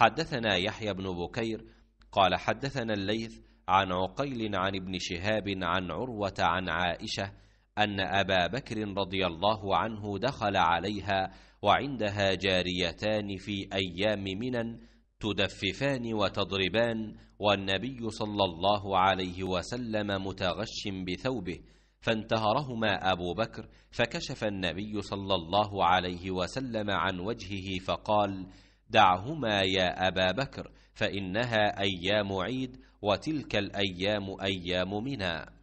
حدثنا يحيى بن بكير قال حدثنا الليث عن عقيل عن ابن شهاب عن عروة عن عائشة أن أبا بكر رضي الله عنه دخل عليها وعندها جاريتان في أيام منن تدففان وتضربان والنبي صلى الله عليه وسلم متغش بثوبه فانتهرهما أبو بكر فكشف النبي صلى الله عليه وسلم عن وجهه فقال: دعهما يا أبا بكر فإنها أيام عيد وتلك الأيام أيام منى